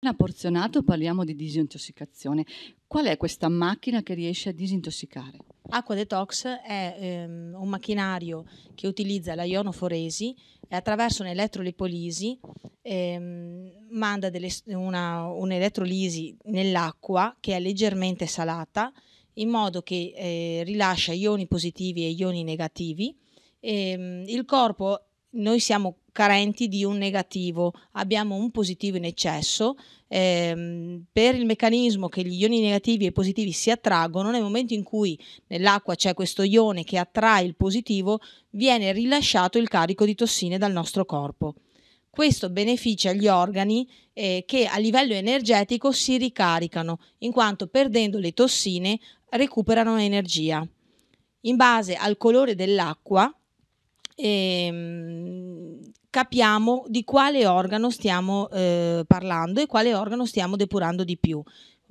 Appena porzionato parliamo di disintossicazione. Qual è questa macchina che riesce a disintossicare? Acqua Detox è ehm, un macchinario che utilizza la ionoforesi e attraverso un'elettrolipolisi ehm, manda delle, una, un'elettrolisi nell'acqua che è leggermente salata in modo che eh, rilascia ioni positivi e ioni negativi. ehm, il corpo noi siamo carenti di un negativo, abbiamo un positivo in eccesso. Ehm, per il meccanismo che gli ioni negativi e positivi si attraggono, nel momento in cui nell'acqua c'è questo ione che attrae il positivo, viene rilasciato il carico di tossine dal nostro corpo. Questo beneficia gli organi eh, che a livello energetico si ricaricano, in quanto perdendo le tossine recuperano energia. In base al colore dell'acqua, e ehm, capiamo di quale organo stiamo eh, parlando e quale organo stiamo depurando di più.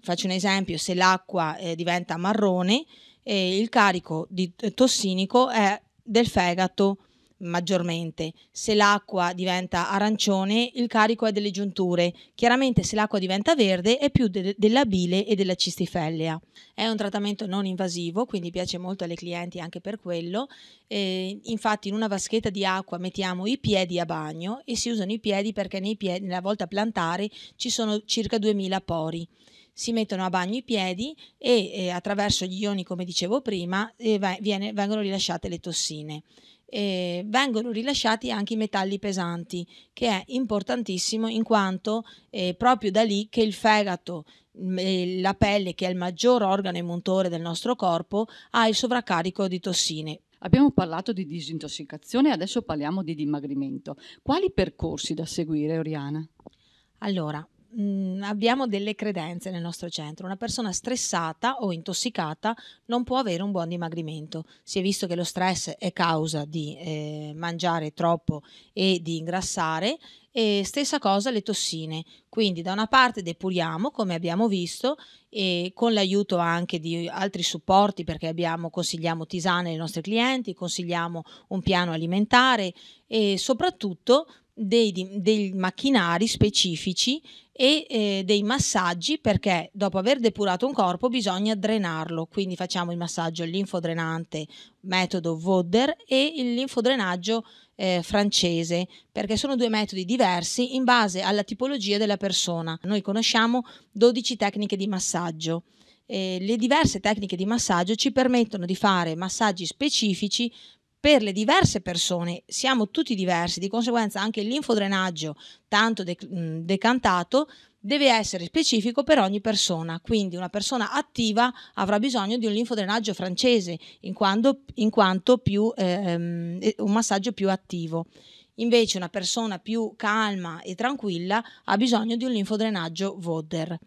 Faccio un esempio, se l'acqua eh, diventa marrone, eh, il carico di, eh, tossinico è del fegato maggiormente. Se l'acqua diventa arancione, il carico è delle giunture. Chiaramente se l'acqua diventa verde è più de- della bile e della cistifellea. È un trattamento non invasivo, quindi piace molto alle clienti anche per quello. Eh, infatti in una vaschetta di acqua mettiamo i piedi a bagno e si usano i piedi perché piedi, nella volta plantare ci sono circa 2000 pori si mettono a bagno i piedi e eh, attraverso gli ioni, come dicevo prima, eh, viene, vengono rilasciate le tossine eh, vengono rilasciati anche i metalli pesanti, che è importantissimo in quanto è eh, proprio da lì che il fegato, mm, la pelle, che è il maggior organo immuntore del nostro corpo, ha il sovraccarico di tossine. Abbiamo parlato di disintossicazione, adesso parliamo di dimagrimento. Quali percorsi da seguire, Oriana? Allora, mh, mm, abbiamo delle credenze nel nostro centro. Una persona stressata o intossicata non può avere un buon dimagrimento. Si è visto che lo stress è causa di eh, mangiare troppo e di ingrassare. E stessa cosa le tossine. Quindi da una parte depuriamo, come abbiamo visto, e con l'aiuto anche di altri supporti, perché abbiamo, consigliamo tisane ai nostri clienti, consigliamo un piano alimentare e soprattutto dei, dei macchinari specifici e eh, dei massaggi perché dopo aver depurato un corpo bisogna drenarlo, quindi facciamo il massaggio linfodrenante metodo Vodder e il linfodrenaggio eh, francese perché sono due metodi diversi in base alla tipologia della persona. Noi conosciamo 12 tecniche di massaggio. Eh, le diverse tecniche di massaggio ci permettono di fare massaggi specifici per le diverse persone, siamo tutti diversi, di conseguenza anche l'infodrenaggio tanto dec- decantato deve essere specifico per ogni persona, quindi una persona attiva avrà bisogno di un linfodrenaggio francese in, quando, in quanto più, ehm, un massaggio più attivo. Invece una persona più calma e tranquilla ha bisogno di un linfodrenaggio Vodder.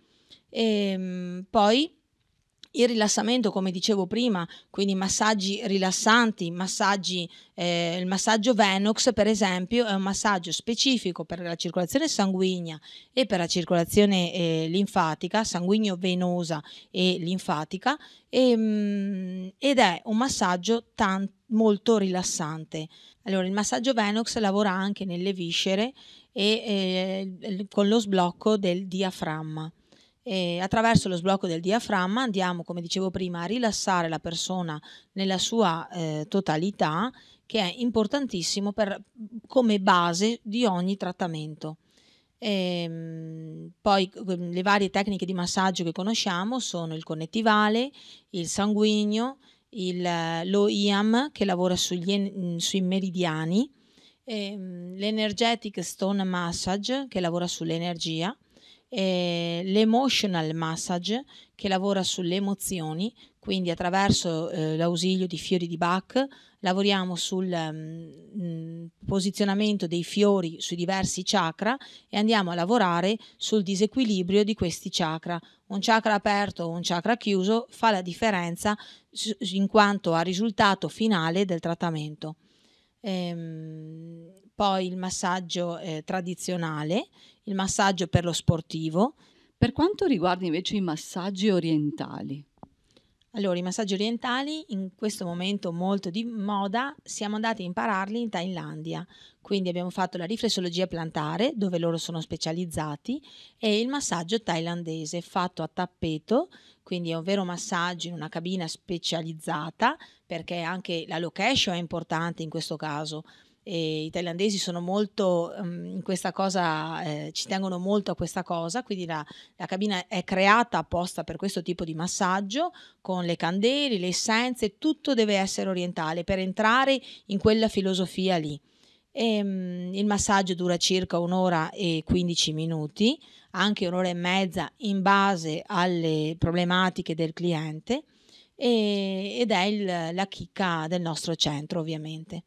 E, ehm, poi il rilassamento, come dicevo prima, quindi massaggi rilassanti, massaggi, eh, il massaggio Venox per esempio è un massaggio specifico per la circolazione sanguigna e per la circolazione eh, linfatica, sanguigno-venosa e linfatica, e, ehm, mh, ed è un massaggio tanto molto rilassante. Allora, il massaggio Venox lavora anche nelle viscere e eh, con lo sblocco del diaframma. E attraverso lo sblocco del diaframma andiamo, come dicevo prima, a rilassare la persona nella sua eh, totalità, che è importantissimo per, come base di ogni trattamento. E, ehm, poi ehm, le varie tecniche di massaggio che conosciamo sono il connettivale, il sanguigno, il, eh, lo IAM che lavora sugli, mm, sui meridiani, ehm, l'energetic stone massage che lavora sull'energia eh, l'emotional massage che lavora sulle emozioni, quindi attraverso eh, l'ausilio di fiori di Bach lavoriamo sul mh, mm, mm, posizionamento dei fiori sui diversi chakra e andiamo a lavorare sul disequilibrio di questi chakra. Un chakra aperto o un chakra chiuso fa la differenza in quanto a risultato finale del trattamento. Ehm, poi il massaggio eh, tradizionale, il massaggio per lo sportivo. Per quanto riguarda invece i massaggi orientali, allora, i massaggi orientali in questo momento molto di moda, siamo andati a impararli in Thailandia. Quindi abbiamo fatto la riflessologia plantare, dove loro sono specializzati, e il massaggio thailandese fatto a tappeto, quindi è un vero massaggio in una cabina specializzata, perché anche la location è importante in questo caso e i thailandesi sono molto um, in questa cosa, eh, ci tengono molto a questa cosa, quindi la, la, cabina è creata apposta per questo tipo di massaggio con le candele, le essenze, tutto deve essere orientale per entrare in quella filosofia lì. E, um, il massaggio dura circa un'ora e 15 minuti, anche un'ora e mezza in base alle problematiche del cliente ed è il, la chicca del nostro centro ovviamente.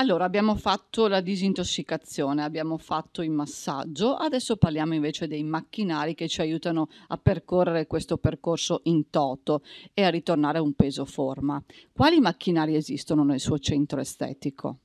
Allora, abbiamo fatto la disintossicazione, abbiamo fatto il massaggio, adesso parliamo invece dei macchinari che ci aiutano a percorrere questo percorso in toto e a ritornare a un peso forma. Quali macchinari esistono nel suo centro estetico?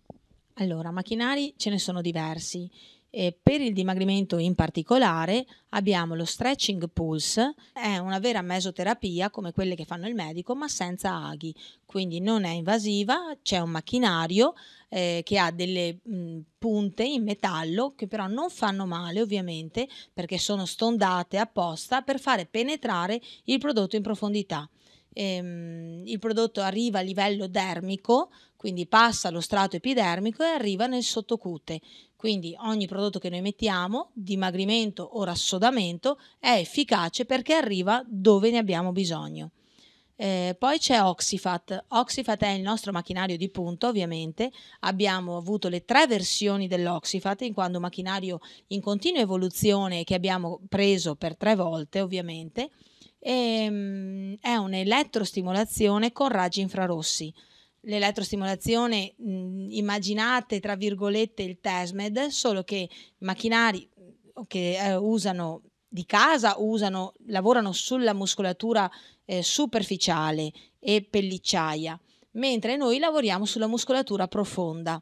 Allora, macchinari ce ne sono diversi. E per il dimagrimento in particolare abbiamo lo stretching pulse, è una vera mesoterapia come quelle che fanno il medico ma senza aghi, quindi non è invasiva, c'è un macchinario eh, che ha delle mh, punte in metallo che però non fanno male ovviamente perché sono stondate apposta per fare penetrare il prodotto in profondità. Ehm, il prodotto arriva a livello dermico, quindi passa lo strato epidermico e arriva nel sottocute. Quindi ogni prodotto che noi mettiamo, dimagrimento o rassodamento, è efficace perché arriva dove ne abbiamo bisogno. Eh, poi c'è Oxifat. Oxifat è il nostro macchinario di punta, ovviamente. Abbiamo avuto le tre versioni dell'Oxifat, in quanto macchinario in continua evoluzione che abbiamo preso per tre volte, ovviamente. E, mm, è un'elettrostimolazione con raggi infrarossi l'elettrostimolazione, mh, immaginate tra virgolette il TESMED, solo che i macchinari che eh, usano di casa usano, lavorano sulla muscolatura eh, superficiale e pellicciaia, mentre noi lavoriamo sulla muscolatura profonda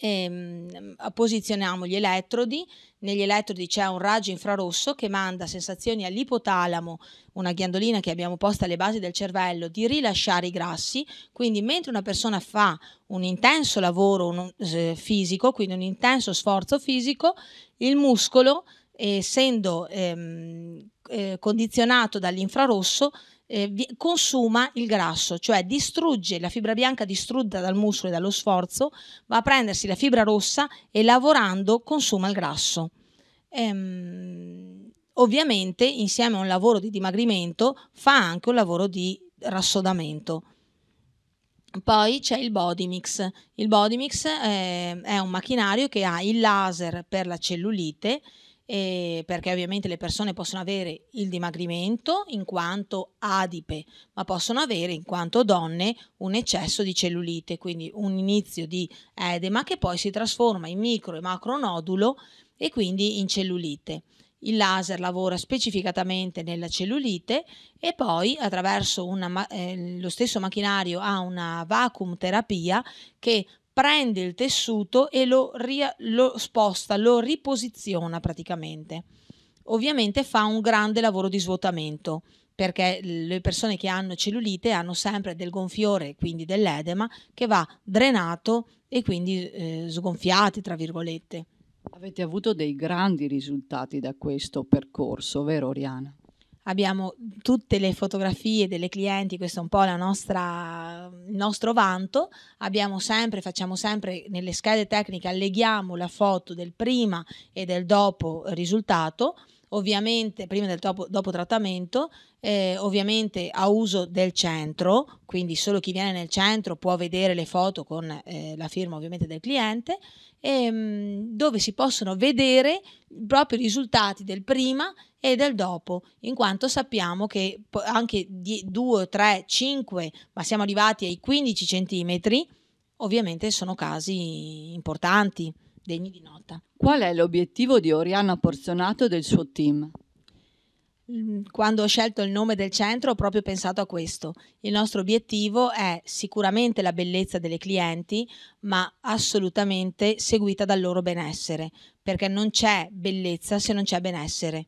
ehm, posizioniamo gli elettrodi, negli elettrodi c'è un raggio infrarosso che manda sensazioni all'ipotalamo, una ghiandolina che abbiamo posta alle basi del cervello, di rilasciare i grassi, quindi mentre una persona fa un intenso lavoro un, eh, fisico, quindi un intenso sforzo fisico, il muscolo, essendo ehm, eh, condizionato dall'infrarosso, eh, consuma il grasso, cioè distrugge la fibra bianca distrutta dal muscolo e dallo sforzo, va a prendersi la fibra rossa e lavorando consuma il grasso. Ehm, ovviamente insieme a un lavoro di dimagrimento fa anche un lavoro di rassodamento. Poi c'è il Body Mix. Il Body Mix è, eh, è un macchinario che ha il laser per la cellulite, eh, perché ovviamente le persone possono avere il dimagrimento in quanto adipe, ma possono avere in quanto donne un eccesso di cellulite, quindi un inizio di edema che poi si trasforma in micro e macro nodulo e quindi in cellulite. Il laser lavora specificatamente nella cellulite e poi attraverso una, eh, lo stesso macchinario ha una vacuum terapia che prende il tessuto e lo, ria- lo sposta, lo riposiziona praticamente. Ovviamente fa un grande lavoro di svuotamento perché le persone che hanno cellulite hanno sempre del gonfiore, quindi dell'edema, che va drenato e quindi eh, sgonfiati, tra virgolette. Avete avuto dei grandi risultati da questo percorso, vero Oriana? abbiamo tutte le fotografie delle clienti, questo è un po' nostra, il nostro vanto, abbiamo sempre, facciamo sempre nelle schede tecniche, alleghiamo la foto del prima e del dopo risultato ovviamente prima del dopo, dopo trattamento, eh, ovviamente a uso del centro, quindi solo chi viene nel centro può vedere le foto con eh, la firma ovviamente del cliente, ehm, dove si possono vedere proprio i risultati del prima e del dopo, in quanto sappiamo che anche 2, 3, 5, ma siamo arrivati ai 15 centimetri, ovviamente sono casi importanti degni di nota. Qual è l'obiettivo di Oriana Porzionato e del suo team? Mm, quando ho scelto il nome del centro ho proprio pensato a questo. Il nostro obiettivo è sicuramente la bellezza delle clienti, ma assolutamente seguita dal loro benessere, perché non c'è bellezza se non c'è benessere.